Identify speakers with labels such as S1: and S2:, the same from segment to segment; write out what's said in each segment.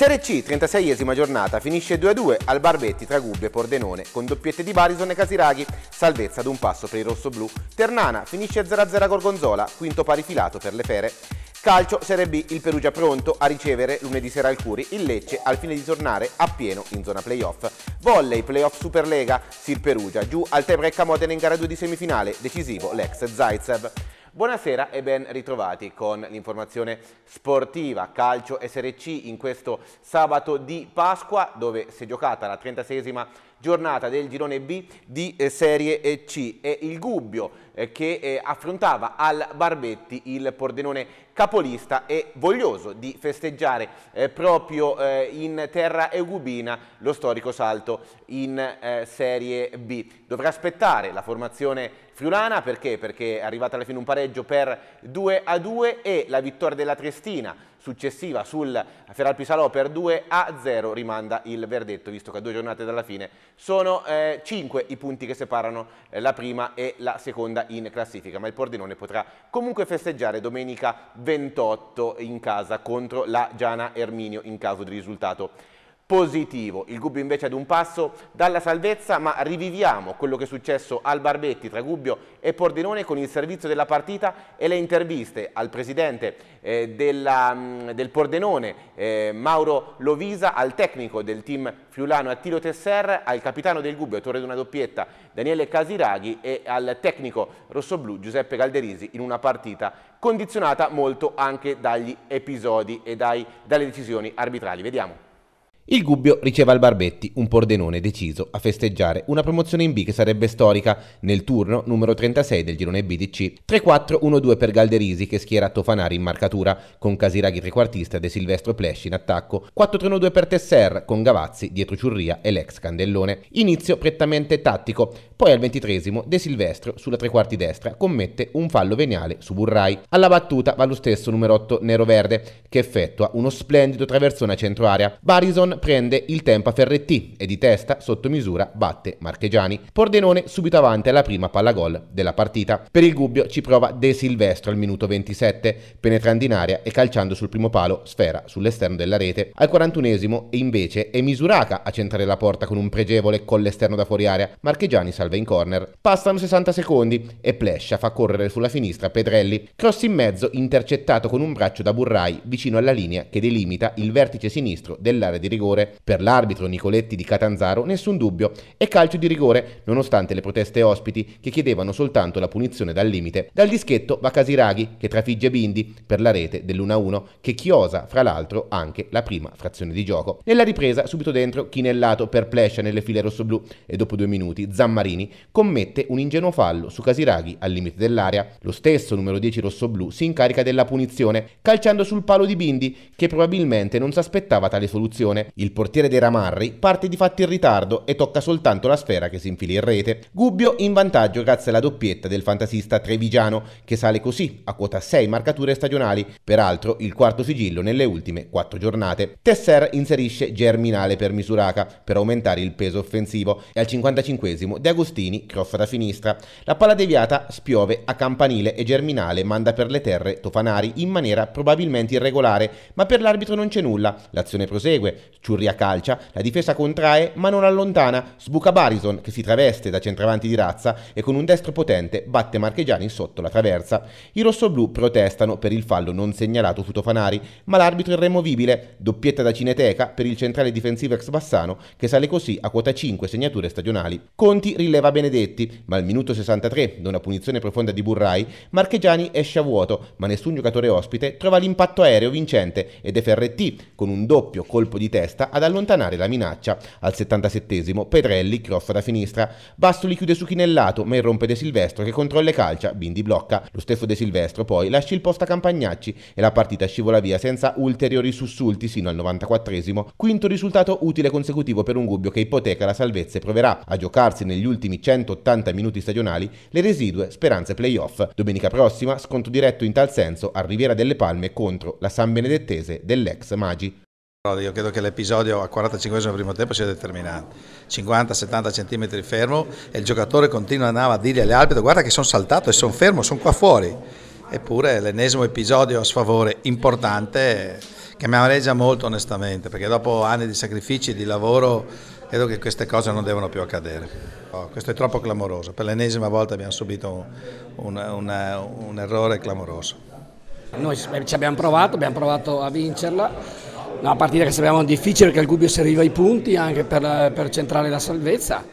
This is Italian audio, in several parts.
S1: Serie C, 36esima giornata, finisce 2-2 al Barbetti tra Gubbio e Pordenone, con doppiette di Barison e Casiraghi, salvezza ad un passo per i rossoblù. Ternana finisce 0-0 a Gorgonzola, quinto pari filato per le fere. Calcio Serie B, il Perugia pronto a ricevere lunedì sera al Curi il Lecce al fine di tornare appieno in zona playoff. Volley, playoff Superlega, Sir Perugia, giù al Tebrecca Modena in gara 2 di semifinale, decisivo l'ex Zaitsev. Buonasera e ben ritrovati con l'informazione sportiva Calcio SRC in questo sabato di Pasqua dove si è giocata la 36esima giornata del girone B di eh, Serie eh, C e il Gubbio eh, che affrontava al Barbetti il Pordenone capolista e voglioso di festeggiare proprio in terra eugubina lo storico salto in Serie B. Dovrà aspettare la formazione friulana perché? Perché è arrivata alla fine un pareggio per 2 a 2 e la vittoria della Triestina successiva sul Feralpisalò per 2 a 0 rimanda il verdetto, visto che a due giornate dalla fine sono eh, 5 i punti che separano eh, la prima e la seconda in classifica, ma il Pordenone potrà comunque festeggiare domenica 28 in casa contro la Giana Erminio in caso di risultato positivo. Il Gubbio invece ad un passo dalla salvezza, ma riviviamo quello che è successo al Barbetti tra Gubbio e Pordenone con il servizio della partita e le interviste al presidente eh, della, mm, del Pordenone, eh, Mauro Lovisa, al tecnico del team Fiulano Attilio Tesser, al capitano del Gubbio, autore di una doppietta, Daniele Casiraghi e al tecnico rossoblu Giuseppe Calderisi in una partita condizionata molto anche dagli episodi e dai, dalle decisioni arbitrali. Vediamo. Il Gubbio riceve al Barbetti un Pordenone deciso a festeggiare una promozione in B che sarebbe storica nel turno numero 36 del girone BDC. 3-4-1-2 per Galderisi che schiera Tofanari in marcatura con Casiraghi trequartista e De Silvestro Plesci in attacco. 4-3-1-2 per Tesser con Gavazzi dietro Ciurria e l'ex Candellone. Inizio prettamente tattico, poi al ventitresimo De Silvestro sulla trequarti destra commette un fallo veniale su Burrai. Alla battuta va lo stesso numero 8 Nero Verde che effettua uno splendido traversone a centro area. Barison prende il tempo a Ferretti e di testa, sotto misura, batte Marchegiani. Pordenone subito avanti alla prima palla gol della partita. Per il Gubbio ci prova De Silvestro al minuto 27, penetrando in aria e calciando sul primo palo, sfera sull'esterno della rete. Al 41esimo invece è Misuraca a centrare la porta con un pregevole con l'esterno da fuori aria. Marchegiani salva in corner. Passano 60 secondi e Plescia fa correre sulla sinistra Pedrelli. Cross in mezzo intercettato con un braccio da Burrai vicino alla linea che delimita il vertice sinistro dell'area di rigore rigore. Per l'arbitro Nicoletti di Catanzaro nessun dubbio e calcio di rigore, nonostante le proteste ospiti che chiedevano soltanto la punizione dal limite. Dal dischetto va Casiraghi che trafigge Bindi per la rete dell'1-1 che chiosa fra l'altro anche la prima frazione di gioco. Nella ripresa subito dentro Chinellato perplescia nelle file rossoblù e dopo due minuti Zammarini commette un ingenuo fallo su Casiraghi al limite dell'area. Lo stesso numero 10 rossoblù si incarica della punizione calciando sul palo di Bindi che probabilmente non si aspettava tale soluzione il portiere dei Ramarri parte di fatto in ritardo e tocca soltanto la sfera che si infila in rete. Gubbio in vantaggio grazie alla doppietta del fantasista Trevigiano, che sale così a quota 6 marcature stagionali, peraltro il quarto sigillo nelle ultime 4 giornate. Tesser inserisce Germinale per Misuraca per aumentare il peso offensivo e al 55 De Agostini cross da sinistra. La palla deviata spiove a campanile e Germinale manda per le terre Tofanari in maniera probabilmente irregolare, ma per l'arbitro non c'è nulla. L'azione prosegue, Ciurria calcia, la difesa contrae ma non allontana, sbuca Barison che si traveste da centravanti di razza e con un destro potente batte Marchegiani sotto la traversa. I rossoblù protestano per il fallo non segnalato su Tofanari, ma l'arbitro è irremovibile, doppietta da Cineteca per il centrale difensivo ex Bassano che sale così a quota 5 segnature stagionali. Conti rileva Benedetti, ma al minuto 63, da una punizione profonda di Burrai, Marchegiani esce a vuoto, ma nessun giocatore ospite trova l'impatto aereo vincente ed è Ferretti con un doppio colpo di testa testa ad allontanare la minaccia. Al 77 Pedrelli, croffa da sinistra. Bastoli chiude su Chinellato, ma irrompe De Silvestro che controlla e calcia, Bindi blocca. Lo stesso De Silvestro poi lascia il posto a Campagnacci e la partita scivola via senza ulteriori sussulti sino al 94 quinto risultato utile consecutivo per un Gubbio che ipoteca la salvezza e proverà a giocarsi negli ultimi 180 minuti stagionali le residue speranze playoff. Domenica prossima scontro diretto in tal senso a Riviera delle Palme contro la San Benedettese dell'ex Magi.
S2: Io credo che l'episodio a 45 primo tempo sia determinante, 50-70 cm fermo e il giocatore continua andava a dirgli all'arbitro guarda che sono saltato e sono fermo, sono qua fuori. Eppure l'ennesimo episodio a sfavore importante che mi amareggia molto onestamente perché dopo anni di sacrifici, e di lavoro, credo che queste cose non devono più accadere. Oh, questo è troppo clamoroso, per l'ennesima volta abbiamo subito un, un, un errore clamoroso. Noi ci abbiamo provato, abbiamo provato a vincerla una partita che sapevamo difficile perché il Gubbio si arriva ai punti anche per, per centrare la salvezza.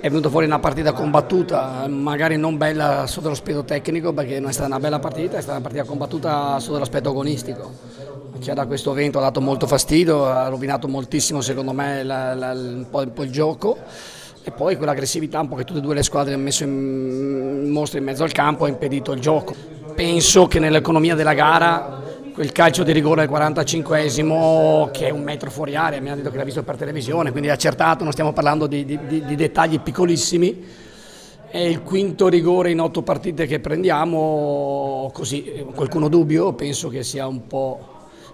S2: È venuta fuori una partita combattuta, magari non bella sotto l'aspetto tecnico perché non è stata una bella partita, è stata una partita combattuta sotto l'aspetto agonistico. Cioè, da questo vento ha dato molto fastidio, ha rovinato moltissimo secondo me la, la, un, po', un po' il gioco e poi quell'aggressività un po' che tutte e due le squadre hanno messo in mostra in mezzo al campo ha impedito il gioco. Penso che nell'economia della gara il calcio di rigore al 45esimo che è un metro fuori area, mi hanno detto che l'ha visto per televisione, quindi è accertato, non stiamo parlando di, di, di dettagli piccolissimi. È il quinto rigore in otto partite che prendiamo, così eh, qualcuno dubbio, penso che sia un po'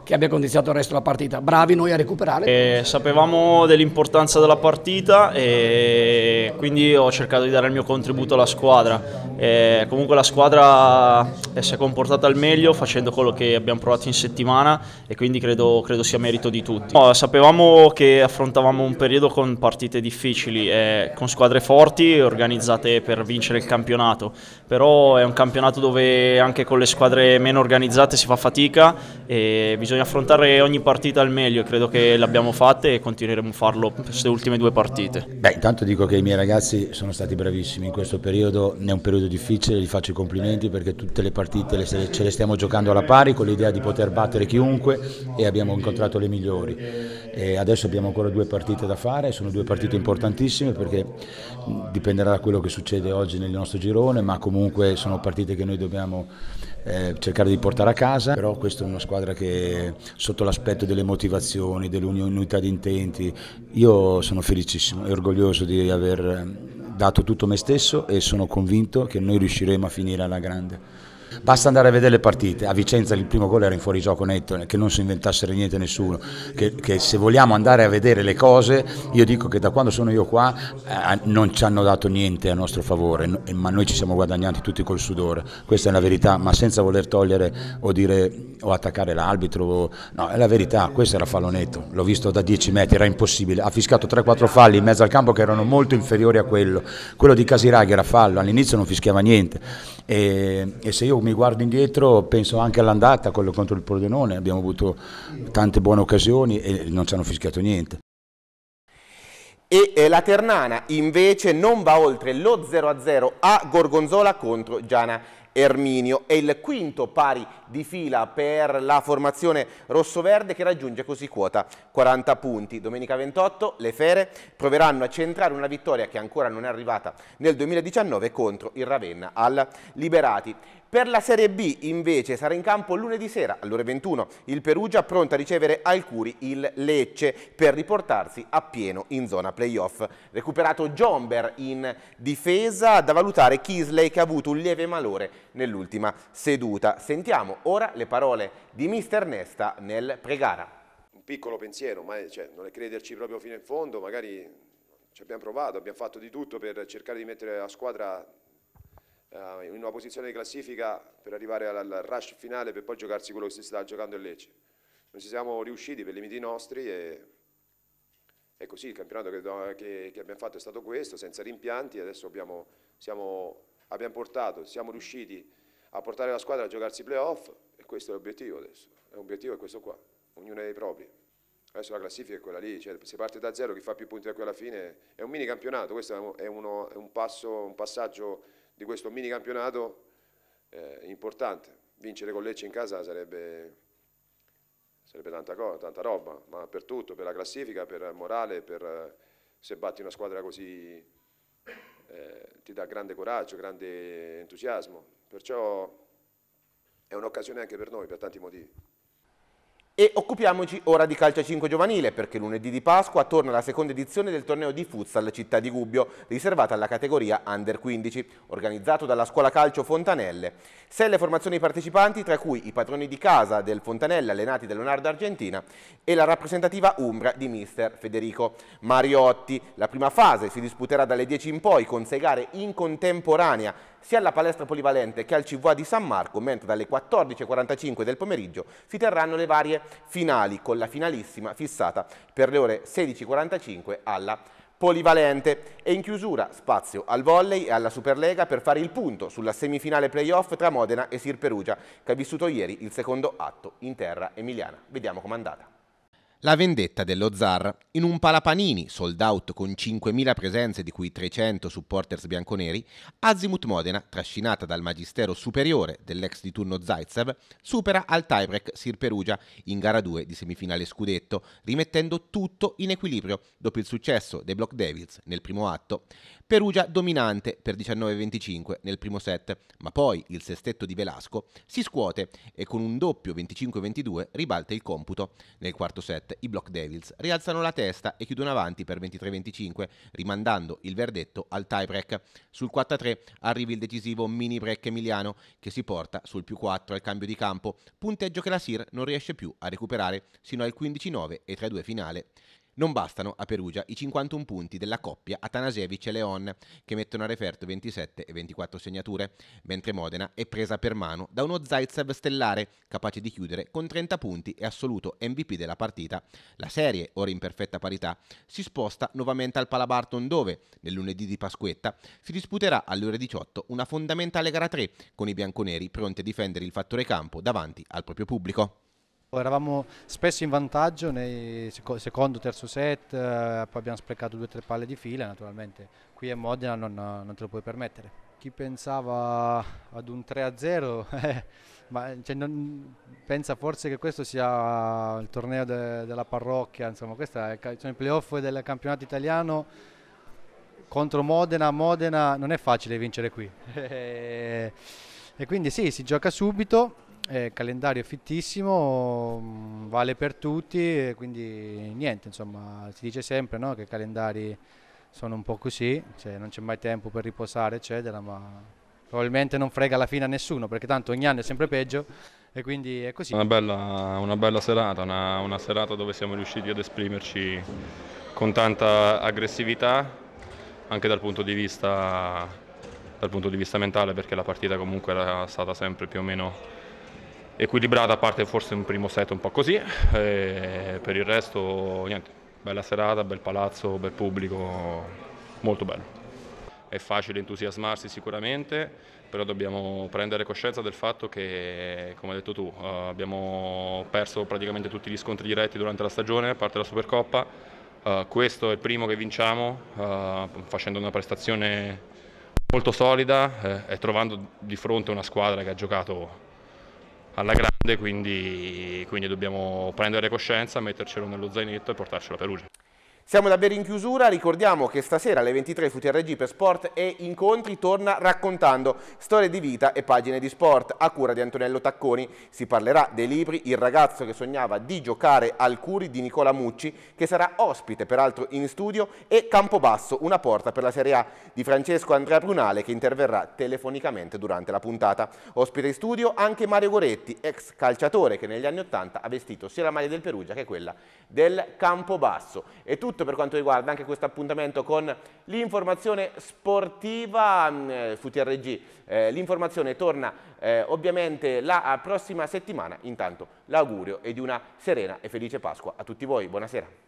S2: che abbia condizionato il resto della partita. Bravi noi a recuperare.
S3: Eh, sapevamo dell'importanza della partita e quindi ho cercato di dare il mio contributo alla squadra. Eh, comunque la squadra eh, si è comportata al meglio facendo quello che abbiamo provato in settimana e quindi credo, credo sia merito di tutti. No, sapevamo che affrontavamo un periodo con partite difficili, eh, con squadre forti organizzate per vincere il campionato, però è un campionato dove anche con le squadre meno organizzate si fa fatica e bisogna bisogna affrontare ogni partita al meglio e credo che l'abbiamo fatta e continueremo a farlo queste ultime due partite.
S2: Beh, intanto dico che i miei ragazzi sono stati bravissimi in questo periodo, è un periodo difficile, gli faccio i complimenti perché tutte le partite ce le stiamo giocando alla pari con l'idea di poter battere chiunque e abbiamo incontrato le migliori. E adesso abbiamo ancora due partite da fare, sono due partite importantissime perché dipenderà da quello che succede oggi nel nostro girone, ma comunque sono partite che noi dobbiamo eh, cercare di portare a casa, però questa è una squadra che sotto l'aspetto delle motivazioni, dell'unità di intenti, io sono felicissimo e orgoglioso di aver eh, dato tutto me stesso e sono convinto che noi riusciremo a finire alla grande. Basta andare a vedere le partite. A Vicenza il primo gol era in fuorigioco netto, che non si inventassero niente nessuno. Che, che, se vogliamo andare a vedere le cose, io dico che da quando sono io qua eh, non ci hanno dato niente a nostro favore, no, ma noi ci siamo guadagnati tutti col sudore. Questa è la verità, ma senza voler togliere o, dire, o attaccare l'arbitro. No, è la verità, questo era fallo netto, L'ho visto da 10 metri, era impossibile. Ha fiscato 3-4 falli in mezzo al campo che erano molto inferiori a quello. Quello di Casiraghi era fallo, all'inizio non fischiava niente. E, e se io io mi guardo indietro, penso anche all'andata, quello contro il Pordenone, abbiamo avuto tante buone occasioni e non ci hanno fischiato niente.
S1: E eh, la Ternana invece non va oltre lo 0-0 a Gorgonzola contro Giana Erminio. È il quinto pari di fila per la formazione rossoverde che raggiunge così quota 40 punti. Domenica 28 le Fere proveranno a centrare una vittoria che ancora non è arrivata nel 2019 contro il Ravenna al Liberati. Per la Serie B invece sarà in campo lunedì sera alle ore 21 il Perugia pronto a ricevere al Curi il Lecce per riportarsi a pieno in zona playoff. Recuperato Jomber in difesa da valutare Kisley che ha avuto un lieve malore nell'ultima seduta. Sentiamo ora le parole di mister Nesta nel pregara.
S4: Un piccolo pensiero, ma cioè, non è crederci proprio fino in fondo, magari ci abbiamo provato, abbiamo fatto di tutto per cercare di mettere la squadra eh, in una posizione di classifica per arrivare al rush finale per poi giocarsi quello che si sta giocando in Lecce. Non ci siamo riusciti per limiti nostri e è così, il campionato che, che, che abbiamo fatto è stato questo, senza rimpianti, adesso abbiamo, siamo abbiamo portato, siamo riusciti a portare la squadra a giocarsi playoff e questo è l'obiettivo adesso, l'obiettivo è questo qua, ognuno dei propri. Adesso la classifica è quella lì, cioè se parte da zero chi fa più punti da qui alla fine è un mini campionato, questo è, uno, è un, passo, un, passaggio di questo mini campionato eh, importante. Vincere con Lecce in casa sarebbe, sarebbe tanta, cosa, tanta roba, ma per tutto, per la classifica, per il morale, per eh, se batti una squadra così eh, ti dà grande coraggio, grande entusiasmo, perciò è un'occasione anche per noi per tanti motivi.
S1: E occupiamoci ora di calcio 5 giovanile, perché lunedì di Pasqua torna la seconda edizione del torneo di futsal Città di Gubbio, riservata alla categoria Under 15, organizzato dalla scuola calcio Fontanelle. Sei le formazioni partecipanti, tra cui i padroni di casa del Fontanelle, allenati da Leonardo Argentina, e la rappresentativa Umbra di mister Federico Mariotti. La prima fase si disputerà dalle 10 in poi, con sei gare in contemporanea, sia alla palestra polivalente che al CVA di San Marco, mentre dalle 14.45 del pomeriggio si terranno le varie finali, con la finalissima fissata per le ore 16.45 alla polivalente e in chiusura spazio al volley e alla Superlega per fare il punto sulla semifinale playoff tra Modena e Sir Perugia che ha vissuto ieri il secondo atto in terra emiliana. Vediamo com'è andata. La vendetta dello zar in un palapanini sold out con 5.000 presenze di cui 300 supporters bianconeri, Azimut Modena, trascinata dal magistero superiore dell'ex di turno Zaitsev, supera al tiebreak Sir Perugia in gara 2 di semifinale scudetto, rimettendo tutto in equilibrio dopo il successo dei Block Devils nel primo atto. Perugia dominante per 19-25 nel primo set, ma poi il sestetto di Velasco si scuote e con un doppio 25-22 ribalta il computo nel quarto set i Block Devils rialzano la testa e chiudono avanti per 23-25, rimandando il verdetto al tiebreak. Sul 4-3 arriva il decisivo mini break emiliano che si porta sul più 4 al cambio di campo, punteggio che la Sir non riesce più a recuperare sino al 15-9 e 3-2 finale. Non bastano a Perugia i 51 punti della coppia Atanasevic e Leon, che mettono a referto 27 e 24 segnature, mentre Modena è presa per mano da uno Zaitsev stellare, capace di chiudere con 30 punti e assoluto MVP della partita. La serie, ora in perfetta parità, si sposta nuovamente al Palabarton dove, nel lunedì di Pasquetta, si disputerà alle ore 18 una fondamentale gara 3, con i bianconeri pronti a difendere il fattore campo davanti al proprio pubblico eravamo spesso in vantaggio nel secondo, terzo set, eh, poi abbiamo sprecato due o tre palle di fila, naturalmente qui a Modena non, non te lo puoi permettere. Chi pensava ad un 3-0 eh, cioè pensa forse che questo sia il torneo de, della parrocchia, insomma è sono i playoff del campionato italiano contro Modena, Modena non è facile vincere qui. e quindi sì, si gioca subito, eh, calendario fittissimo, mm, vale per tutti, quindi niente, insomma, si dice sempre no, che i calendari sono un po' così, cioè non c'è mai tempo per riposare, eccetera, ma probabilmente non frega la fine a nessuno, perché tanto ogni anno è sempre peggio
S4: e quindi è così. Una
S3: bella, una bella serata, una, una serata dove siamo riusciti ad esprimerci con tanta aggressività, anche dal punto di vista dal punto di vista mentale perché la partita comunque era stata sempre più o meno equilibrata, a parte forse un primo set un po' così, eh, per il resto niente, bella serata, bel palazzo, bel pubblico, molto bello. È facile entusiasmarsi sicuramente, però dobbiamo prendere coscienza del fatto che, come hai detto tu, eh, abbiamo perso praticamente tutti gli scontri diretti durante la stagione, a parte la Supercoppa. Eh, questo è il primo che vinciamo, facendo una prestazione molto solida e trovando di fronte una squadra che ha giocato alla grande, quindi, quindi dobbiamo prendere coscienza, mettercelo nello zainetto e portarcelo a
S1: Perugia. Siamo davvero in chiusura, ricordiamo che stasera alle 23 su TRG per sport e incontri torna raccontando storie di vita e pagine di sport a cura di Antonello Tacconi. Si parlerà dei libri Il ragazzo che sognava di giocare al Curi di Nicola Mucci che sarà ospite peraltro in studio e Campobasso, una porta per la Serie A di Francesco Andrea Brunale che interverrà telefonicamente durante la puntata. Ospite in studio anche Mario Goretti, ex calciatore che negli anni 80 ha vestito sia la maglia del Perugia che quella del Campobasso. E tutto tutto per quanto riguarda anche questo appuntamento con l'informazione sportiva mm, eh, su Eh, l'informazione torna eh, ovviamente la prossima settimana. Intanto l'augurio e di una serena e felice Pasqua a tutti voi. Buonasera.